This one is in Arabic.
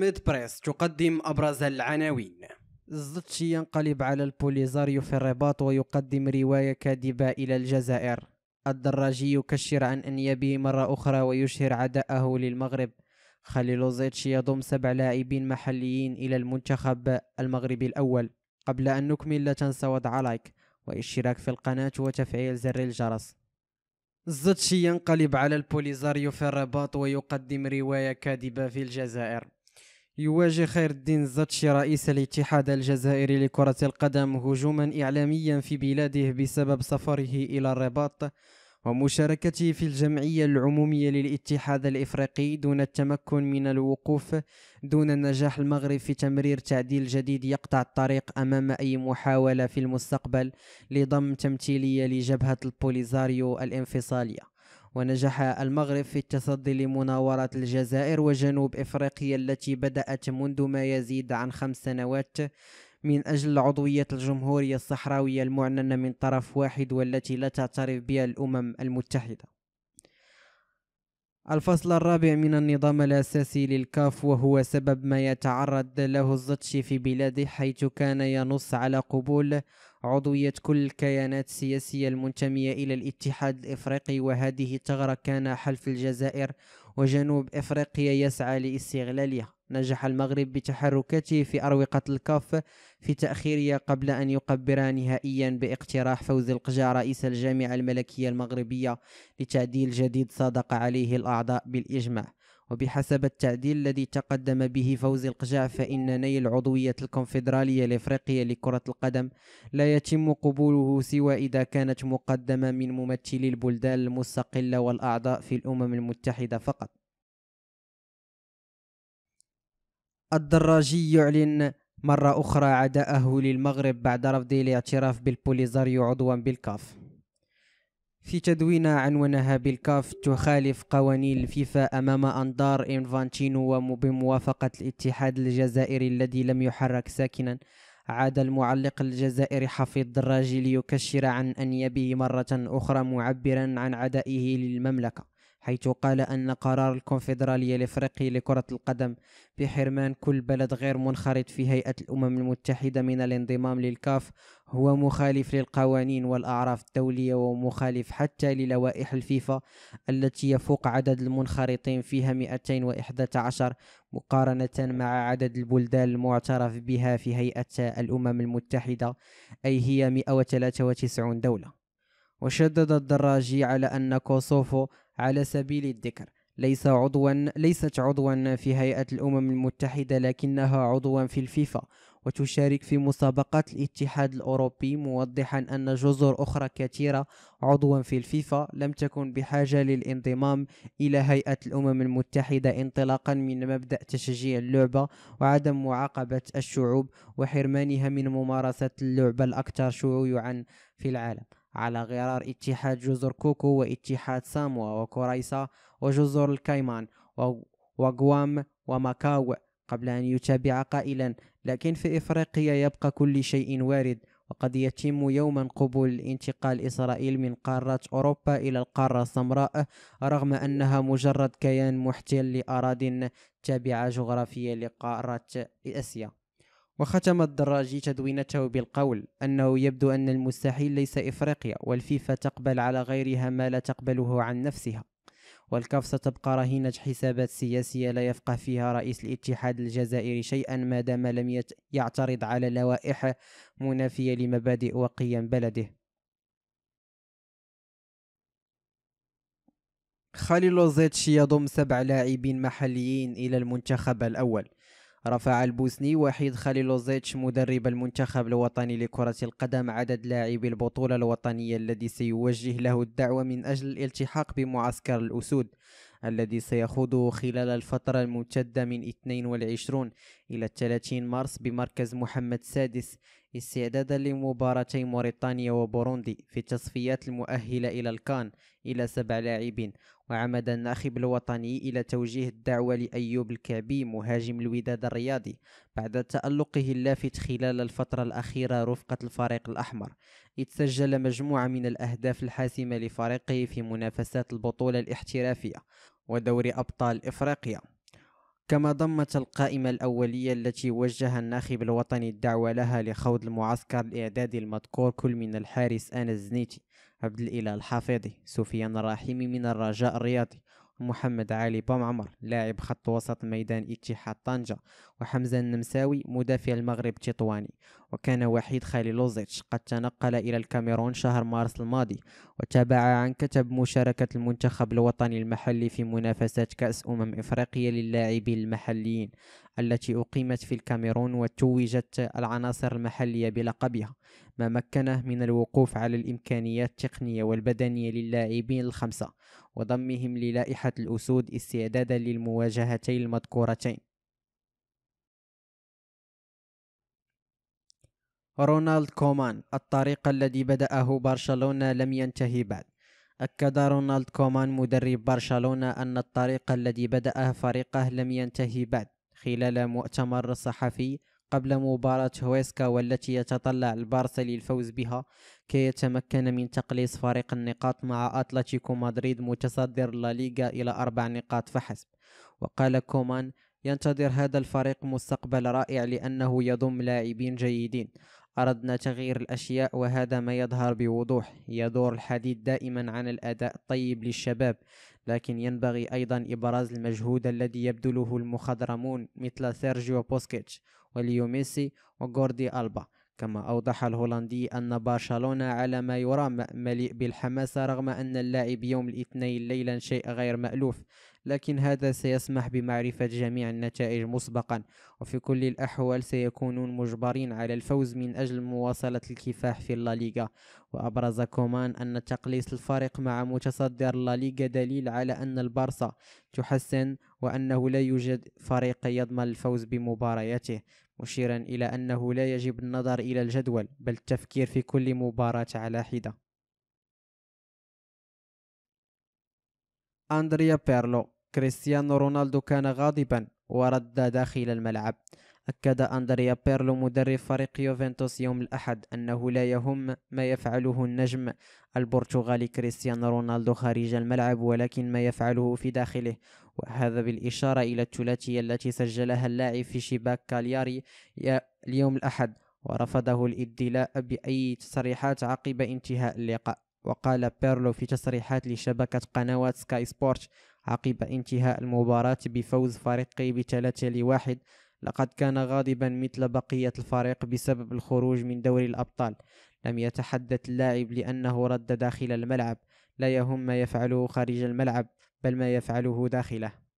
ميد بريس تقدم أبرز العناوين الزتشي ينقلب على البوليزاريو في الرباط ويقدم رواية كاذبة إلى الجزائر الدراجي يكشر عن أنيابه مرة أخرى ويشهر عداءه للمغرب خليل زيتشي يضم سبع لاعبين محليين إلى المنتخب المغربي الأول قبل أن نكمل لا تنسى وضع لايك والاشتراك في القناة وتفعيل زر الجرس الزتشي ينقلب على البوليزاريو في الرباط ويقدم رواية كاذبة في الجزائر يواجه خير الدين الزتشي رئيس الاتحاد الجزائري لكرة القدم هجوما إعلاميا في بلاده بسبب سفره إلى الرباط ومشاركته في الجمعية العمومية للاتحاد الإفريقي دون التمكن من الوقوف دون نجاح المغرب في تمرير تعديل جديد يقطع الطريق أمام أي محاولة في المستقبل لضم تمثيلية لجبهة البوليزاريو الانفصالية ونجح المغرب في التصدي لمناورة الجزائر وجنوب إفريقيا التي بدأت منذ ما يزيد عن خمس سنوات من أجل عضوية الجمهورية الصحراوية المعلنة من طرف واحد والتي لا تعترف بها الأمم المتحدة الفصل الرابع من النظام الأساسي للكاف وهو سبب ما يتعرض له الزتش في بلاده حيث كان ينص على قبول عضوية كل الكيانات السياسية المنتمية إلى الاتحاد الإفريقي وهذه الثغرة كان حلف الجزائر وجنوب افريقيا يسعى لاستغلالها نجح المغرب بتحركاته في اروقه الكاف في تاخيرها قبل ان يقبر نهائيا باقتراح فوز القجع رئيس الجامعه الملكيه المغربيه لتعديل جديد صادق عليه الاعضاء بالاجماع وبحسب التعديل الذي تقدم به فوزي القجع فإن نيل عضوية الكونفدرالية الإفريقية لكرة القدم لا يتم قبوله سوى إذا كانت مقدمة من ممثلي البلدان المستقلة والأعضاء في الأمم المتحدة فقط الدراجي يعلن مرة أخرى عداءه للمغرب بعد رفضه الاعتراف بالبوليزاريو عضوا بالكاف في تدوين عنونها بالكاف تخالف قوانين الفيفا أمام أنظار إنفانتينو وبموافقة الاتحاد الجزائري الذي لم يحرك ساكنا عاد المعلق الجزائري حفيظ دراجي ليكشر عن أنيابه مرة أخرى معبرا عن عدائه للمملكة حيث قال أن قرار الكونفدرالية الإفريقي لكرة القدم بحرمان كل بلد غير منخرط في هيئة الأمم المتحدة من الانضمام للكاف هو مخالف للقوانين والأعراف الدولية ومخالف حتى للوائح الفيفا التي يفوق عدد المنخرطين فيها 211 مقارنة مع عدد البلدان المعترف بها في هيئة الأمم المتحدة أي هي 193 دولة وشدد الدراجي على أن كوسوفو على سبيل الذكر ليس عضوا ليست عضوا في هيئة الأمم المتحدة لكنها عضوا في الفيفا وتشارك في مسابقات الاتحاد الأوروبي موضحا أن جزر أخرى كثيرة عضوا في الفيفا لم تكن بحاجة للانضمام إلى هيئة الأمم المتحدة انطلاقا من مبدأ تشجيع اللعبة وعدم معاقبة الشعوب وحرمانها من ممارسة اللعبة الأكثر شيوعا في العالم على غرار اتحاد جزر كوكو واتحاد ساموا وكوريسا وجزر الكايمان وغوام وماكاو قبل أن يتابع قائلا لكن في إفريقيا يبقى كل شيء وارد وقد يتم يوما قبول انتقال إسرائيل من قارة أوروبا إلى القارة السمراء رغم أنها مجرد كيان محتل لأراض تابعة جغرافية لقارة آسيا وختم الدراجي تدوينته بالقول أنه يبدو أن المستحيل ليس إفريقيا والفيفا تقبل على غيرها ما لا تقبله عن نفسها والكاف ستبقى رهينة حسابات سياسية لا يفقه فيها رئيس الاتحاد الجزائري شيئا ما دام لم يعترض على لوائح منافية لمبادئ وقيم بلده خليل زيتشي يضم سبع لاعبين محليين إلى المنتخب الأول رفع البوسني وحيد خليلوزيتش مدرب المنتخب الوطني لكرة القدم عدد لاعبي البطولة الوطنية الذي سيوجه له الدعوة من أجل الالتحاق بمعسكر الأسود الذي سيخوضه خلال الفترة الممتدة من 22 إلى 30 مارس بمركز محمد السادس استعدادا لمباراتي موريتانيا وبوروندي في التصفيات المؤهلة إلى الكان إلى سبع لاعبين وعمد الناخب الوطني إلى توجيه الدعوة لأيوب الكعبي مهاجم الوداد الرياضي بعد تألقه اللافت خلال الفترة الأخيرة رفقة الفريق الأحمر إذ سجل مجموعة من الأهداف الحاسمة لفريقه في منافسات البطولة الاحترافية ودوري أبطال إفريقيا كما ضمت القائمة الأولية التي وجه الناخب الوطني الدعوة لها لخوض المعسكر الإعدادي المذكور كل من الحارس أنس زنيتي عبد الإله الحافظي سفيان الرحيمي من الرجاء الرياضي محمد علي عمر لاعب خط وسط ميدان اتحاد طنجة وحمزة النمساوي مدافع المغرب التطواني وكان وحيد خالي لوزيتش قد تنقل إلى الكاميرون شهر مارس الماضي وتابع عن كتب مشاركة المنتخب الوطني المحلي في منافسات كأس أمم إفريقيا للاعبين المحليين التي أقيمت في الكاميرون وتوجت العناصر المحلية بلقبها ما مكنه من الوقوف على الإمكانيات التقنية والبدنية للاعبين الخمسة وضمهم للائحة الأسود استعدادا للمواجهتين المذكورتين رونالد كومان الطريق الذي بدأه برشلونة لم ينتهي بعد أكد رونالد كومان مدرب برشلونة أن الطريق الذي بدأه فريقه لم ينتهي بعد خلال مؤتمر صحفي قبل مباراة هويسكا والتي يتطلع البارسا للفوز بها كي يتمكن من تقليص فريق النقاط مع أتلتيكو مدريد متصدر ليغا إلى أربع نقاط فحسب وقال كومان ينتظر هذا الفريق مستقبل رائع لأنه يضم لاعبين جيدين أردنا تغيير الأشياء وهذا ما يظهر بوضوح يدور الحديث دائما عن الأداء الطيب للشباب لكن ينبغي أيضا إبراز المجهود الذي يبذله المخضرمون مثل سيرجيو بوسكيتش وليو ميسي وجوردي ألبا كما أوضح الهولندي أن برشلونة على ما يرام مليء بالحماسة رغم أن اللاعب يوم الاثنين ليلا شيء غير مألوف لكن هذا سيسمح بمعرفة جميع النتائج مسبقا وفي كل الأحوال سيكونون مجبرين على الفوز من أجل مواصلة الكفاح في الليغا وأبرز كومان أن تقليص الفارق مع متصدر الليغا دليل على أن البارسا تحسن وأنه لا يوجد فريق يضمن الفوز بمبارياته مشيرا إلى أنه لا يجب النظر إلى الجدول بل التفكير في كل مباراة على حدة أندريا بيرلو كريستيانو رونالدو كان غاضبا ورد داخل الملعب أكد أندريا بيرلو مدرب فريق يوفنتوس يوم الأحد أنه لا يهم ما يفعله النجم البرتغالي كريستيانو رونالدو خارج الملعب ولكن ما يفعله في داخله وهذا بالإشارة إلى الثلاثية التي سجلها اللاعب في شباك كالياري اليوم الأحد ورفضه الإبدلاء بأي تصريحات عقب انتهاء اللقاء وقال بيرلو في تصريحات لشبكة قنوات سكاي سبورت عقب انتهاء المباراة بفوز فريقه بثلاثة لواحد لقد كان غاضبا مثل بقية الفريق بسبب الخروج من دوري الأبطال لم يتحدث اللاعب لأنه رد داخل الملعب لا يهم ما يفعله خارج الملعب بل ما يفعله داخله